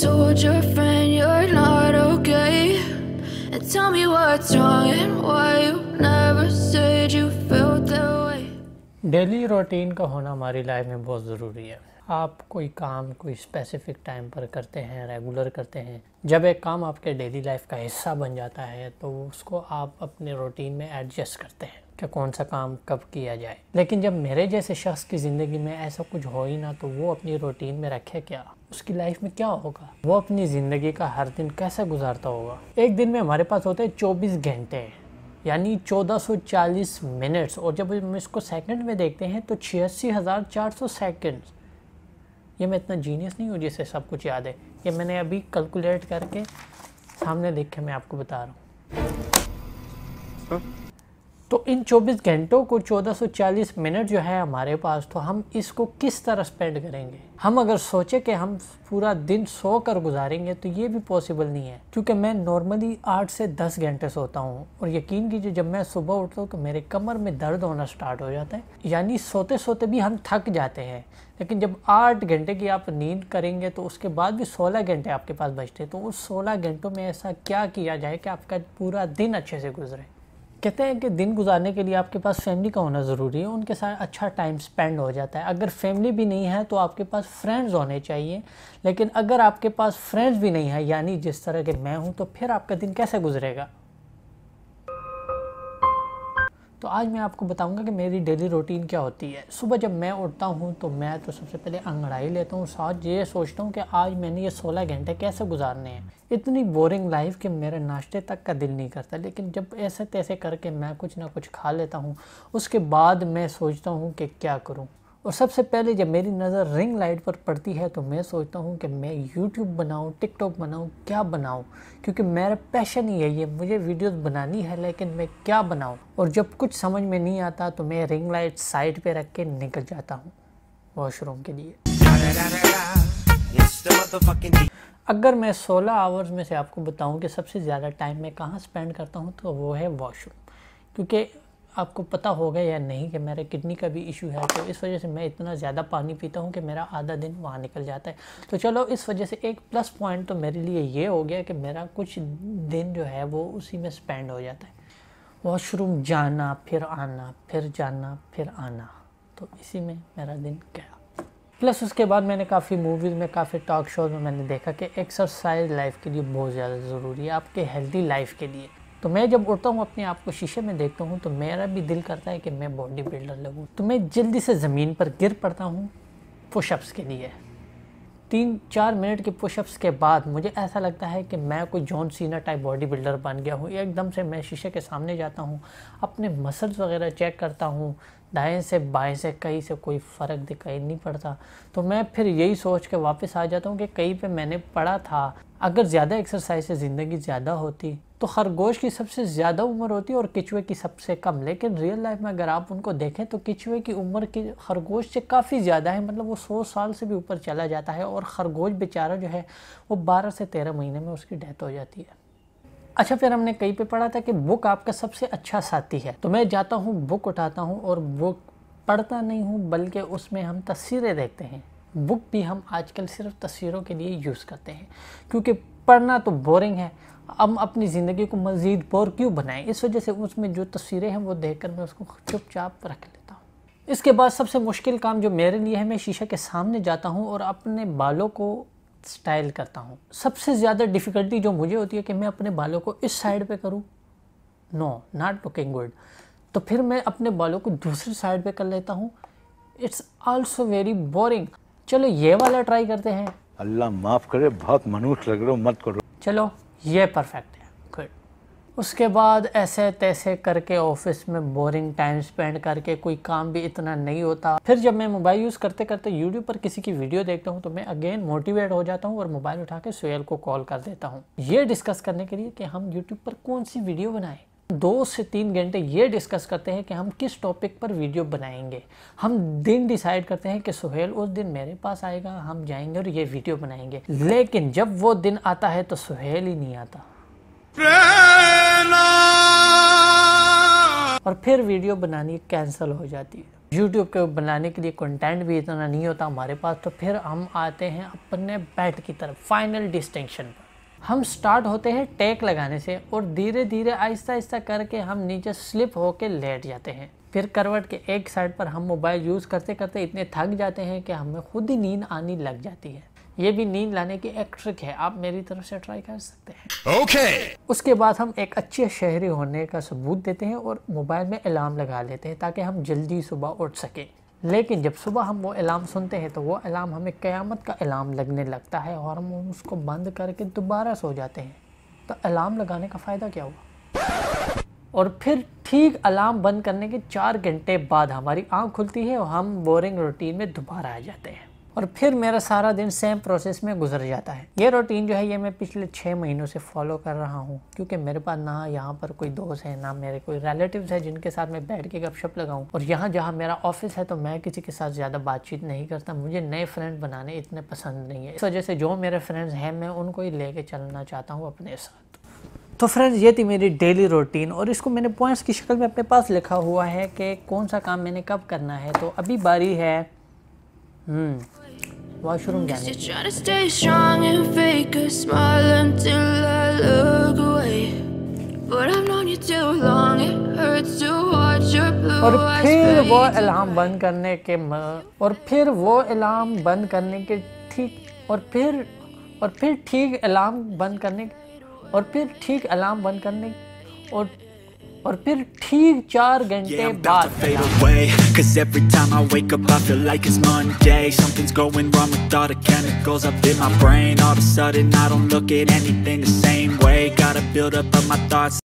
told your friend you're not okay And tell me what's wrong and why you never said you felt that way daily routine का होना हमारी life में बहुत ज़रूरी है आप कोई काम कोई स्पेसिफिक टाइम पर करते हैं रेगुलर करते हैं जब एक काम आपके डेली लाइफ का हिस्सा बन जाता है तो उसको आप अपने रूटीन में एडजस्ट करते हैं कि कौन सा काम कब किया जाए लेकिन जब मेरे जैसे शख्स की ज़िंदगी में ऐसा कुछ हो ही ना तो वो अपनी रूटीन में रखे क्या उसकी लाइफ में क्या होगा वो अपनी ज़िंदगी का हर दिन कैसे गुजारता होगा एक दिन में हमारे पास होते हैं चौबीस घंटे यानी 1440 मिनट्स और जब हम इसको सेकंड में देखते हैं तो छियासी हज़ार चार सौ सेकेंड्स ये मैं इतना जीनियस नहीं हूँ जिसे सब कुछ याद है ये मैंने अभी कैलकुलेट करके सामने देख के मैं आपको बता रहा हूँ हाँ। तो इन 24 घंटों को 1440 मिनट जो है हमारे पास तो हम इसको किस तरह स्पेंड करेंगे हम अगर सोचे कि हम पूरा दिन सो कर गुजारेंगे तो ये भी पॉसिबल नहीं है क्योंकि मैं नॉर्मली आठ से दस घंटे सोता हूँ और यकीन कीजिए जब मैं सुबह उठता हूँ तो मेरे कमर में दर्द होना स्टार्ट हो जाता है यानी सोते सोते भी हम थक जाते हैं लेकिन जब आठ घंटे की आप नींद करेंगे तो उसके बाद भी सोलह घंटे आपके पास बचते हैं तो उस सोलह घंटों में ऐसा क्या किया जाए कि आपका पूरा दिन अच्छे से गुजरे कहते हैं कि दिन गुजारने के लिए आपके पास फैमिली का होना ज़रूरी है उनके साथ अच्छा टाइम स्पेंड हो जाता है अगर फैमिली भी नहीं है तो आपके पास फ्रेंड्स होने चाहिए लेकिन अगर आपके पास फ्रेंड्स भी नहीं है यानी जिस तरह के मैं हूँ तो फिर आपका दिन कैसे गुजरेगा तो आज मैं आपको बताऊंगा कि मेरी डेली रूटीन क्या होती है सुबह जब मैं उठता हूँ तो मैं तो सबसे पहले अंगड़ाई लेता हूँ साथ ये सोचता हूँ कि आज मैंने ये सोलह घंटे कैसे गुजारने हैं इतनी बोरिंग लाइफ कि मेरे नाश्ते तक का दिल नहीं करता लेकिन जब ऐसे तैसे करके मैं कुछ ना कुछ खा लेता हूँ उसके बाद मैं सोचता हूँ कि क्या करूँ और सबसे पहले जब मेरी नज़र रिंग लाइट पर पड़ती है तो मैं सोचता हूँ कि मैं यूट्यूब बनाऊँ टिकटॉक बनाऊँ क्या बनाऊँ क्योंकि मेरा पैशन ही है ये मुझे वीडियोस बनानी है लेकिन मैं क्या बनाऊँ और जब कुछ समझ में नहीं आता तो मैं रिंग लाइट साइड पे रख के निकल जाता हूँ वॉशरूम के लिए अगर मैं 16 आवर्स में से आपको बताऊं कि सबसे ज़्यादा टाइम मैं कहाँ स्पेंड करता हूँ तो वो है वॉशरूम क्योंकि आपको पता होगा या नहीं कि मेरे किडनी का भी इशू है तो इस वजह से मैं इतना ज़्यादा पानी पीता हूँ कि मेरा आधा दिन वहाँ निकल जाता है तो चलो इस वजह से एक प्लस पॉइंट तो मेरे लिए ये हो गया कि मेरा कुछ दिन जो है वो उसी में स्पेंड हो जाता है वॉशरूम जाना फिर आना फिर जाना फिर आना तो इसी में मेरा दिन गया प्लस उसके बाद मैंने काफ़ी मूवीज़ में काफ़ी टॉक शोज में मैंने देखा कि एक्सरसाइज लाइफ के लिए बहुत ज़्यादा ज़रूरी है आपके हेल्दी लाइफ के लिए तो मैं जब उठता हूँ अपने आप को शीशे में देखता हूँ तो मेरा भी दिल करता है कि मैं बॉडी बिल्डर लगूँ तो मैं जल्दी से ज़मीन पर गिर पड़ता हूँ पुशअप्स के लिए तीन चार मिनट के पुशअप्स के बाद मुझे ऐसा लगता है कि मैं कोई John Cena type body builder बन गया हूँ एकदम से मैं शीशे के सामने जाता हूँ अपने मसल्स वगैरह चेक करता हूँ दाएं से बाएं से कहीं से कोई फ़र्क दिखाई नहीं पड़ता तो मैं फिर यही सोच के वापस आ जाता हूँ कि कहीं पे मैंने पढ़ा था अगर ज़्यादा एक्सरसाइज से ज़िंदगी ज़्यादा होती तो खरगोश की सबसे ज़्यादा उम्र होती है और किचुए की सबसे कम लेकिन रियल लाइफ में अगर आप उनको देखें तो किचुए की उम्र की खरगोश से काफ़ी ज़्यादा है मतलब वो सौ साल से भी ऊपर चला जाता है और खरगोश बेचारा जो है वो बारह से तेरह महीने में उसकी डेथ हो जाती है अच्छा फिर हमने कहीं पे पढ़ा था कि बुक आपका सबसे अच्छा साथी है तो मैं जाता हूँ बुक उठाता हूँ और बुक पढ़ता नहीं हूँ बल्कि उसमें हम तस्वीरें देखते हैं बुक भी हम आजकल सिर्फ तस्वीरों के लिए यूज़ करते हैं क्योंकि पढ़ना तो बोरिंग है हम अपनी ज़िंदगी को मज़ीद बोर क्यों बनाएं इस वजह से उसमें जो तस्वीरें हैं वो देखकर मैं उसको चुपचाप रख लेता हूँ इसके बाद सबसे मुश्किल काम जो मेरे लिए है मैं शीशे के सामने जाता हूँ और अपने बालों को स्टाइल करता हूँ सबसे ज़्यादा डिफ़िकल्टी जो मुझे होती है कि मैं अपने बालों को इस साइड पे करूँ नो नॉट लुकिंग गुड तो फिर मैं अपने बालों को दूसरी साइड पे कर लेता हूँ इट्स आल्सो वेरी बोरिंग चलो ये वाला ट्राई करते हैं अल्लाह माफ़ करे बहुत मनुष्य लग रहे हो मत करो चलो ये परफेक्ट उसके बाद ऐसे तैसे करके ऑफिस में बोरिंग टाइम स्पेंड करके कोई काम भी इतना नहीं होता फिर जब मैं मोबाइल यूज़ करते करते यूट्यूब पर किसी की वीडियो देखता हूँ तो मैं अगेन मोटिवेट हो जाता हूँ और मोबाइल उठा के सुहेल को कॉल कर देता हूँ ये डिस्कस करने के लिए कि हम यूट्यूब पर कौन सी वीडियो बनाएं दो से तीन घंटे ये डिस्कस करते हैं कि हम किस टॉपिक पर वीडियो बनाएंगे हम दिन डिसाइड करते हैं कि सुहेल उस दिन मेरे पास आएगा हम जाएंगे और ये वीडियो बनाएंगे लेकिन जब वो दिन आता है तो सुहेल ही नहीं आता और फिर वीडियो बनानी कैंसिल हो जाती है यूट्यूब के बनाने के लिए कंटेंट भी इतना नहीं होता हमारे पास तो फिर हम आते हैं अपने बैट की तरफ फाइनल डिस्टिंक्शन पर हम स्टार्ट होते हैं टेक लगाने से और धीरे धीरे आहिस्ता आहिस्ता करके हम नीचे स्लिप होके लेट जाते हैं फिर करवट के एक साइड पर हम मोबाइल यूज़ करते करते इतने थक जाते हैं कि हमें खुद ही नींद आनी लग जाती है ये भी नींद लाने की एक ट्रिक है आप मेरी तरफ से ट्राई कर सकते हैं ओके okay. उसके बाद हम एक अच्छे शहरी होने का सबूत देते हैं और मोबाइल में अलार्म लगा लेते हैं ताकि हम जल्दी सुबह उठ सकें लेकिन जब सुबह हम वो अलार्म सुनते हैं तो वो अलार्म हमें क़यामत का अलार्म लगने लगता है और हम उसको बंद करके दोबारा सो जाते हैं तो अलार्म लगाने का फ़ायदा क्या हुआ और फिर ठीक अलार्म बंद करने के चार घंटे बाद हमारी आँख खुलती है और हम बोरिंग रूटीन में दोबारा आ जाते हैं और फिर मेरा सारा दिन सेम प्रोसेस में गुजर जाता है ये रूटीन जो है ये मैं पिछले छः महीनों से फॉलो कर रहा हूँ क्योंकि मेरे पास ना यहाँ पर कोई दोस्त है ना मेरे कोई रिलेटिव्स है जिनके साथ मैं बैठ के गपशप लगाऊँ और यहाँ जहाँ मेरा ऑफिस है तो मैं किसी के साथ ज़्यादा बातचीत नहीं करता मुझे नए फ्रेंड बनाने इतने पसंद नहीं है इस वजह से जो मेरे फ्रेंड्स हैं मैं उनको ही लेके चलना चाहता हूँ अपने साथ तो फ्रेंड्स ये थी मेरी डेली रूटीन और इसको मैंने पॉइंट्स की शक्ल में अपने पास लिखा हुआ है कि कौन सा काम मैंने कब करना है तो अभी बारी है Hmm. वॉशरूम और फिर वो अलार्म बंद करने के और फिर वो अलार्म बंद करने के ठीक और फिर और फिर ठीक अलार्म बंद करने और फिर ठीक अलार्म बंद करने और और फिर ठीक चार घंटे बाद Cause every time I wake up I feel like it's Monday Something's going wrong with all the chemicals up in my brain All of a sudden I don't look at anything the same way Gotta build up of my thoughts